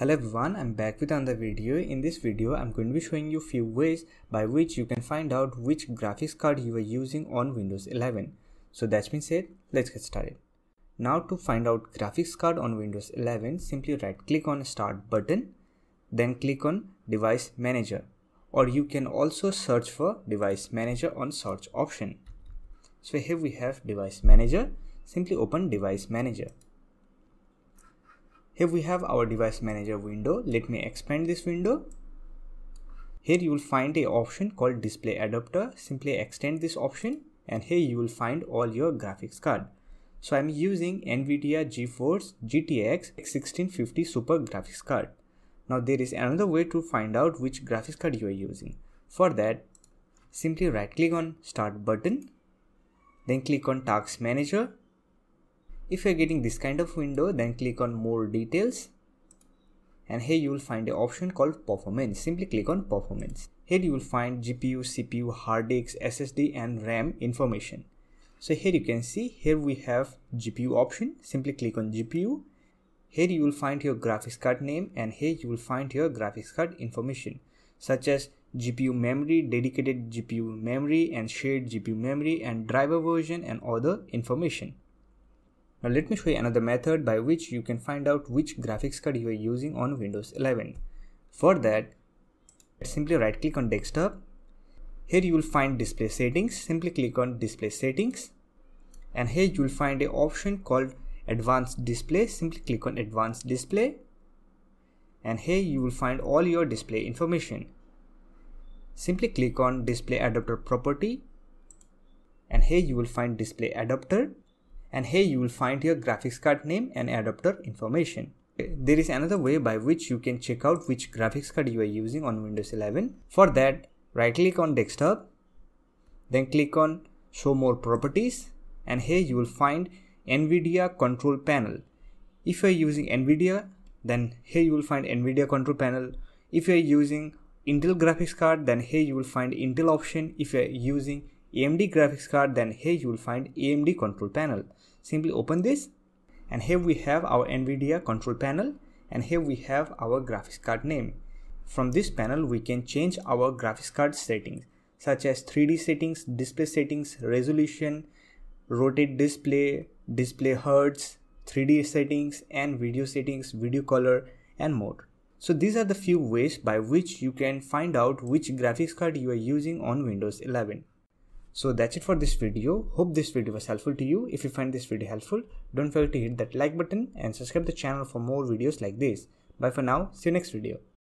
Hello everyone, I'm back with another video. In this video, I'm going to be showing you few ways by which you can find out which graphics card you are using on Windows 11. So that's been said, let's get started. Now to find out graphics card on Windows 11, simply right click on start button, then click on device manager or you can also search for device manager on search option. So here we have device manager, simply open device manager. Here we have our device manager window. Let me expand this window. Here you will find a option called display adapter. Simply extend this option and here you will find all your graphics card. So I'm using NVIDIA GeForce GTX 1650 Super graphics card. Now there is another way to find out which graphics card you are using. For that, simply right click on start button, then click on task manager if you are getting this kind of window, then click on more details and here you will find an option called performance. Simply click on performance. Here you will find GPU, CPU, hard disk, SSD and RAM information. So here you can see here we have GPU option. Simply click on GPU. Here you will find your graphics card name and here you will find your graphics card information such as GPU memory, dedicated GPU memory and shared GPU memory and driver version and other information. Now let me show you another method by which you can find out which graphics card you are using on Windows 11. For that, simply right click on desktop. Here you will find display settings. Simply click on display settings. And here you will find an option called advanced display. Simply click on advanced display. And here you will find all your display information. Simply click on display adapter property. And here you will find display adapter and here you will find your graphics card name and adapter information. There is another way by which you can check out which graphics card you are using on Windows 11. For that, right click on desktop, then click on show more properties and here you will find NVIDIA control panel. If you are using NVIDIA, then here you will find NVIDIA control panel. If you are using Intel graphics card, then here you will find Intel option. If you are using AMD graphics card then here you will find AMD control panel. Simply open this and here we have our NVIDIA control panel and here we have our graphics card name. From this panel we can change our graphics card settings such as 3D settings, display settings, resolution, rotate display, display hertz, 3D settings and video settings, video color and more. So these are the few ways by which you can find out which graphics card you are using on Windows 11. So that's it for this video. Hope this video was helpful to you. If you find this video helpful, don't forget to hit that like button and subscribe the channel for more videos like this. Bye for now. See you next video.